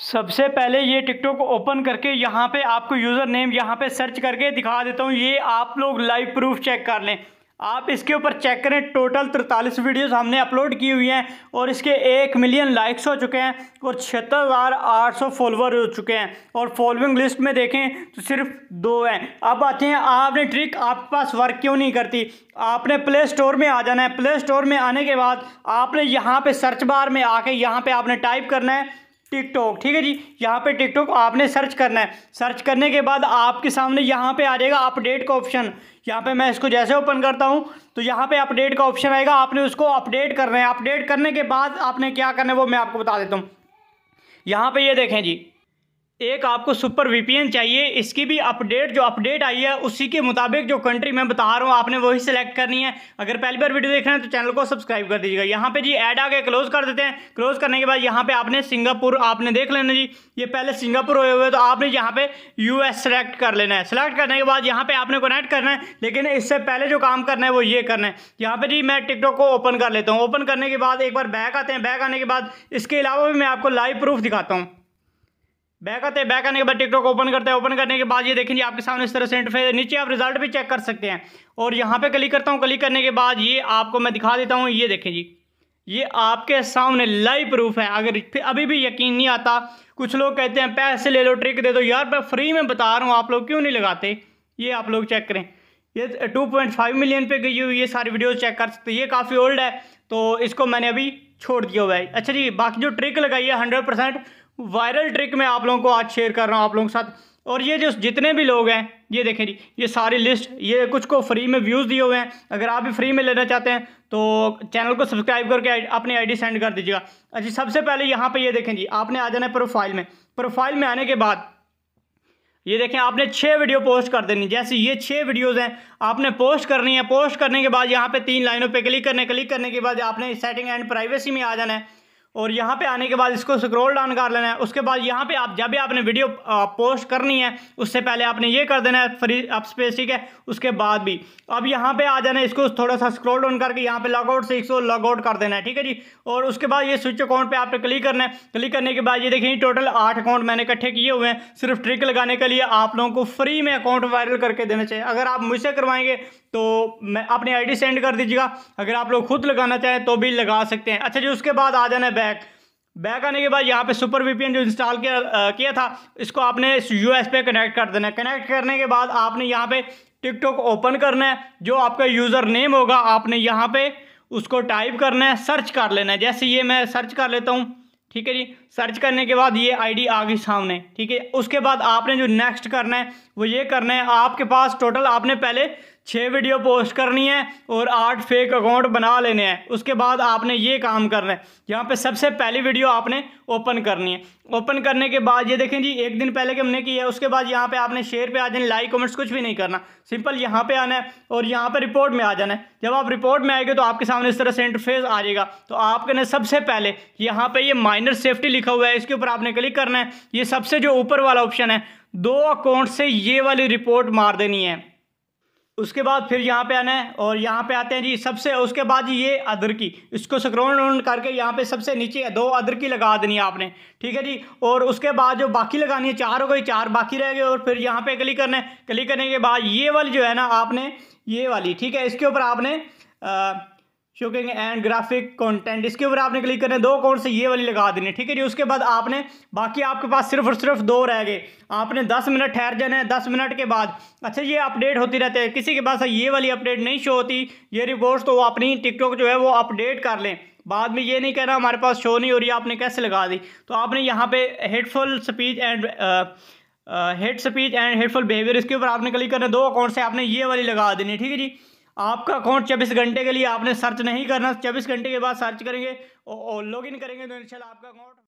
सबसे पहले ये टिकटॉक ओपन करके यहाँ पे आपको यूज़र नेम यहाँ पे सर्च करके दिखा देता हूँ ये आप लोग लाइव प्रूफ चेक कर लें आप इसके ऊपर चेक करें टोटल तिरतालीस वीडियोस हमने अपलोड की हुई हैं और इसके एक मिलियन लाइक्स हो चुके हैं और छिहत्तर हज़ार आठ सौ फॉलोअर हो चुके हैं और फॉलोइंग लिस्ट में देखें तो सिर्फ दो हैं अब आते हैं आपने ट्रिक आपके पास वर्क क्यों नहीं करती आपने प्ले स्टोर में आ जाना है प्ले स्टोर में आने के बाद आपने यहाँ पर सर्च बार में आके यहाँ पर आपने टाइप करना है टिकटॉक ठीक है जी यहाँ पे टिकटॉक आपने सर्च करना है सर्च करने के बाद आपके सामने यहाँ पे आ जाएगा अपडेट का ऑप्शन यहाँ पे मैं इसको जैसे ओपन करता हूँ तो यहाँ पे अपडेट का ऑप्शन आएगा आपने उसको अपडेट करना है अपडेट करने के बाद आपने क्या करना है वो मैं आपको बता देता हूँ यहाँ पे ये देखें जी एक आपको सुपर वीपीएन चाहिए इसकी भी अपडेट जो अपडेट आई है उसी के मुताबिक जो कंट्री मैं बता रहा हूँ आपने वही सेलेक्ट करनी है अगर पहली बार वीडियो देख रहे हैं तो चैनल को सब्सक्राइब कर दीजिएगा यहाँ पे जी ऐड गए क्लोज कर देते हैं क्लोज करने के बाद यहाँ पे आपने सिंगापुर आपने देख लेना जी ये पहले सिंगापुर हुए हुए तो आपने यहाँ पे यू सेलेक्ट कर लेना है सिलेक्ट करने के बाद यहाँ पे आपने कनेक्ट करना है लेकिन इससे पहले जो काम करना है वो ये करना है यहाँ पे जी मैं टिकटॉक को ओपन कर लेता हूँ ओपन करने के बाद एक बार बैक आते हैं बैक आने के बाद इसके अलावा भी मैं आपको लाइव प्रूफ दिखाता हूँ बैक आते हैं बैक आने के बाद टिकटॉक ओपन करते हैं ओपन करने के बाद ये देखेंगे आपके सामने इस तरह से इंटरफेस नीचे आप रिजल्ट भी चेक कर सकते हैं और यहाँ पे क्लिक करता हूँ क्लिक करने के बाद ये आपको मैं दिखा देता हूँ ये देखें जी ये आपके सामने लाइव प्रूफ है अगर अभी भी यकीन नहीं आता कुछ लोग कहते हैं पैसे ले लो ट्रिक दे दो यार मैं फ्री में बता रहा हूँ आप लोग क्यों नहीं लगाते ये आप लोग चेक करें ये टू पॉइंट फाइव मिलियन पे गई हुई ये सारी वीडियो चेक कर सकते ये काफ़ी ओल्ड है तो इसको मैंने अभी छोड़ दिया हुआ है अच्छा जी बाकी जो ट्रिक लगाई है हंड्रेड परसेंट वायरल ट्रिक मैं आप लोगों को आज शेयर कर रहा हूँ आप लोगों के साथ और ये जो जितने भी लोग हैं ये देखें जी ये सारी लिस्ट ये कुछ को फ्री में व्यूज़ दिए हुए हैं अगर आप भी फ्री में लेना चाहते हैं तो चैनल को सब्सक्राइब करके अपनी आईडी सेंड कर दीजिएगा अच्छा सबसे पहले यहाँ पे ये देखें जी आपने आ जाना है प्रोफाइल में प्रोफाइल में आने के बाद ये देखें आपने छः वीडियो पोस्ट कर देनी जैसे ये छः वीडियोज हैं आपने पोस्ट करनी है पोस्ट करने के बाद यहाँ पे तीन लाइनों पर क्लिक करने क्लिक करने के बाद आपने सेटिंग एंड प्राइवेसी में आ जाना है और यहाँ पे आने के बाद इसको स्क्रॉल डाउन कर लेना है उसके बाद यहाँ पे आप जब भी आपने वीडियो पोस्ट करनी है उससे पहले आपने ये कर देना है फ्री अप स्पेस ठीक है उसके बाद भी अब यहाँ पे आ जाना है इसको थोड़ा सा स्क्रॉल डाउन करके यहाँ पे लॉगआउट से इसको लॉगआउट कर देना है ठीक है जी और उसके बाद ये स्विच अकाउंट पर आपने क्लिक करना है क्लिक करने के बाद ये देखिए टोटल आठ अकाउंट मैंने इकट्ठे किए हुए हैं सिर्फ ट्रिक लगाने के लिए आप लोगों को फ्री में अकाउंट वायरल करके देना चाहिए अगर आप मुझसे करवाएंगे तो मैं अपनी आई सेंड कर दीजिएगा अगर आप लोग खुद लगाना चाहें तो भी लगा सकते हैं अच्छा जी उसके बाद आ जाना है बैक बैक आने के बाद यहाँ पे सुपर वीपीएन जो इंस्टॉल किया आ, किया था इसको आपने इस यूएस पे कनेक्ट कर देना है कनेक्ट करने के बाद आपने यहाँ पे टिकटॉक ओपन करना है जो आपका यूज़र नेम होगा आपने यहाँ पे उसको टाइप करना है सर्च कर लेना है जैसे ये मैं सर्च कर लेता हूँ ठीक है जी सर्च करने के बाद ये आईडी आ गई सामने ठीक है उसके बाद आपने जो नेक्स्ट करना है वो ये करना है आपके पास टोटल आपने पहले छः वीडियो पोस्ट करनी है और आठ फेक अकाउंट बना लेने हैं उसके बाद आपने ये काम करना है यहाँ पे सबसे पहली वीडियो आपने ओपन करनी है ओपन करने के बाद ये देखें जी एक दिन पहले के हमने की है उसके बाद यहाँ पे आपने शेयर पे आ जाना लाइक कमेंट्स कुछ भी नहीं करना सिंपल यहाँ पे आना है और यहाँ पे रिपोर्ट में आ जाना है जब आप रिपोर्ट में आएंगे तो आपके सामने इस तरह से इंटरफेस आ जाएगा तो आपने सबसे पहले यहाँ पर ये माइनर सेफ्टी लिखा हुआ है इसके ऊपर आपने क्लिक करना है ये सबसे जो ऊपर वाला ऑप्शन है दो अकाउंट से ये वाली रिपोर्ट मार देनी है उसके बाद फिर यहाँ पे आना है और यहाँ पे आते हैं जी सबसे उसके बाद ये अदर की इसको सक्रोन करके यहाँ पे सबसे नीचे दो अदर की लगा देनी है आपने ठीक है जी और उसके बाद जो बाकी लगानी है चार हो गई चार बाकी रह गए और फिर यहाँ पे क्लिक करना है क्लिक करने के बाद ये वाली जो है ना आपने ये वाली ठीक है इसके ऊपर आपने आ, शुकिंग एंड ग्राफिक कंटेंट इसके ऊपर आपने क्लिक करना है दो अकाउंट से ये वाली लगा देनी ठीक है जी उसके बाद आपने बाकी आपके पास सिर्फ और सिर्फ दो रह गए आपने दस मिनट ठहर जाना है दस मिनट के बाद अच्छा ये अपडेट होती रहती है किसी के पास ये वाली अपडेट नहीं शो होती ये रिपोर्ट्स तो वो अपनी टिकटॉक जो है वो अपडेट कर लें बाद में ये नहीं कहना हमारे पास शो नहीं हो रही आपने कैसे लगा दी तो आपने यहाँ पे hateful speech and hate speech and hateful behaviour इसके ऊपर आपने क्लिक करना है दो अकाउंट से आपने ये वाली लगा देनी ठीक है जी आपका अकाउंट चौबीस घंटे के लिए आपने सर्च नहीं करना चौबीस घंटे के बाद सर्च करेंगे और लॉग इन करेंगे तो इनशाला आपका अकाउंट